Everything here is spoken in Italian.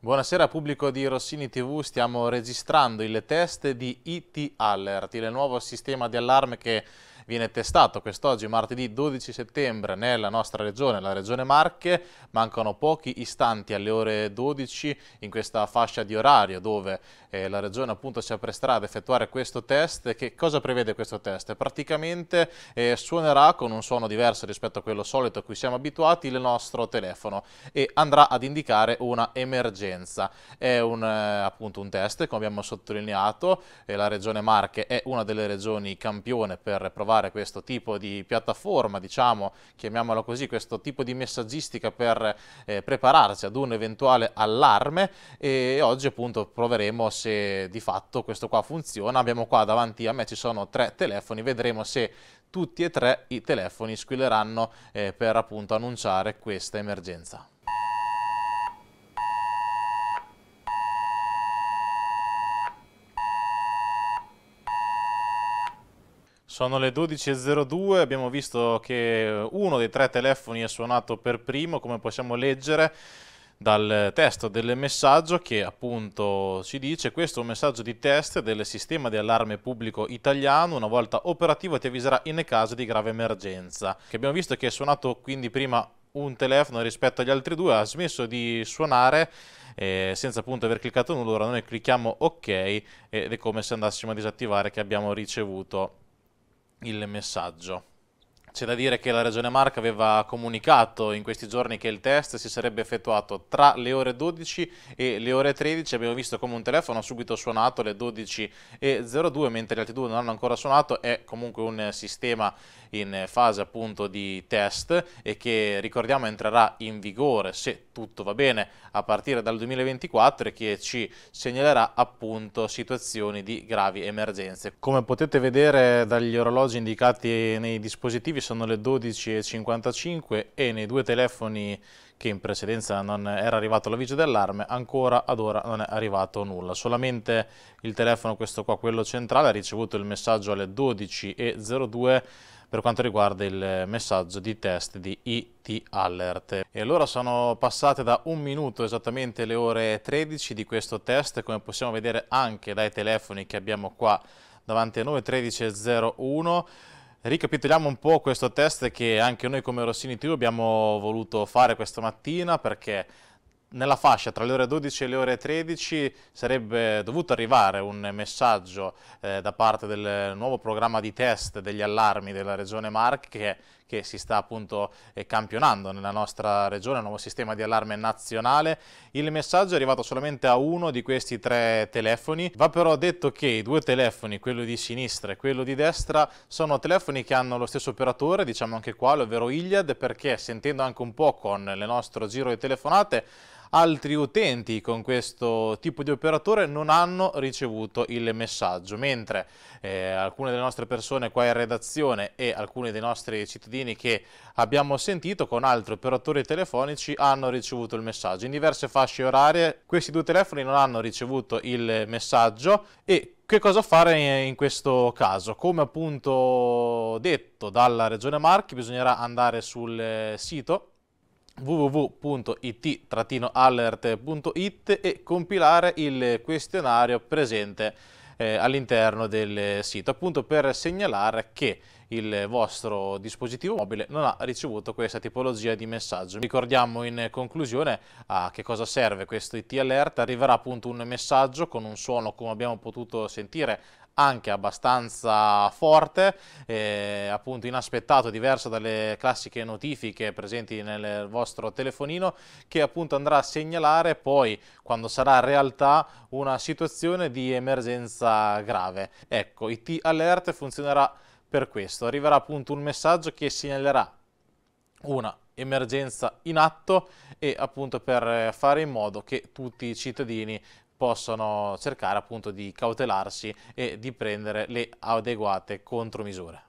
Buonasera pubblico di Rossini TV, stiamo registrando le test di IT Alert, il nuovo sistema di allarme che viene testato quest'oggi martedì 12 settembre nella nostra regione, la regione Marche, mancano pochi istanti alle ore 12 in questa fascia di orario dove eh, la regione appunto si appresterà ad effettuare questo test. Che cosa prevede questo test? Praticamente eh, suonerà con un suono diverso rispetto a quello solito a cui siamo abituati il nostro telefono e andrà ad indicare una emergenza. È un, eh, appunto un test, come abbiamo sottolineato, la regione Marche è una delle regioni campione per provare sviluppare questo tipo di piattaforma, diciamo, chiamiamola così, questo tipo di messaggistica per eh, prepararsi ad un eventuale allarme e oggi appunto proveremo se di fatto questo qua funziona. Abbiamo qua davanti a me ci sono tre telefoni, vedremo se tutti e tre i telefoni squilleranno eh, per appunto annunciare questa emergenza. Sono le 12.02, abbiamo visto che uno dei tre telefoni è suonato per primo, come possiamo leggere dal testo del messaggio che appunto ci dice questo è un messaggio di test del sistema di allarme pubblico italiano, una volta operativo ti avviserà in caso di grave emergenza. Che abbiamo visto che è suonato quindi prima un telefono rispetto agli altri due, ha smesso di suonare eh, senza appunto aver cliccato nulla, ora noi clicchiamo ok ed è come se andassimo a disattivare che abbiamo ricevuto il messaggio. C'è da dire che la Regione Marca aveva comunicato in questi giorni che il test si sarebbe effettuato tra le ore 12 e le ore 13. Abbiamo visto come un telefono ha subito suonato alle 12.02, mentre gli altri due non hanno ancora suonato. È comunque un sistema in fase appunto di test e che ricordiamo entrerà in vigore, se tutto va bene, a partire dal 2024 e che ci segnalerà appunto situazioni di gravi emergenze. Come potete vedere dagli orologi indicati nei dispositivi, minuti, sono le 12.55 e nei due telefoni che in precedenza non era arrivato l'avviso d'allarme, ancora ad ora non è arrivato nulla. Solamente il telefono, questo qua, quello centrale, ha ricevuto il messaggio alle 12.02 per quanto riguarda il messaggio di test di IT Alert. E allora sono passate da un minuto esattamente le ore 13 di questo test, come possiamo vedere anche dai telefoni che abbiamo qua davanti a noi, 13.01. Ricapitoliamo un po' questo test che anche noi come Rossini TV abbiamo voluto fare questa mattina perché nella fascia tra le ore 12 e le ore 13 sarebbe dovuto arrivare un messaggio eh, da parte del nuovo programma di test degli allarmi della regione Marche che che si sta appunto eh, campionando nella nostra regione, un nuovo sistema di allarme nazionale. Il messaggio è arrivato solamente a uno di questi tre telefoni, va però detto che i due telefoni, quello di sinistra e quello di destra, sono telefoni che hanno lo stesso operatore, diciamo anche qua, ovvero Iliad, perché sentendo anche un po' con il nostro giro di telefonate, altri utenti con questo tipo di operatore non hanno ricevuto il messaggio, mentre eh, alcune delle nostre persone qua in redazione e alcuni dei nostri cittadini che abbiamo sentito con altri operatori telefonici hanno ricevuto il messaggio. In diverse fasce orarie questi due telefoni non hanno ricevuto il messaggio e che cosa fare in questo caso? Come appunto detto dalla Regione Marchi bisognerà andare sul sito www.it-alert.it e compilare il questionario presente eh, all'interno del sito, appunto per segnalare che il vostro dispositivo mobile non ha ricevuto questa tipologia di messaggio. Ricordiamo in conclusione a che cosa serve questo IT Alert, arriverà appunto un messaggio con un suono come abbiamo potuto sentire anche abbastanza forte, eh, appunto inaspettato, diverso dalle classiche notifiche presenti nel vostro telefonino, che appunto andrà a segnalare poi, quando sarà realtà, una situazione di emergenza grave. Ecco, IT Alert funzionerà per questo, arriverà appunto un messaggio che segnalerà una emergenza in atto e appunto per fare in modo che tutti i cittadini possono cercare appunto di cautelarsi e di prendere le adeguate contromisure.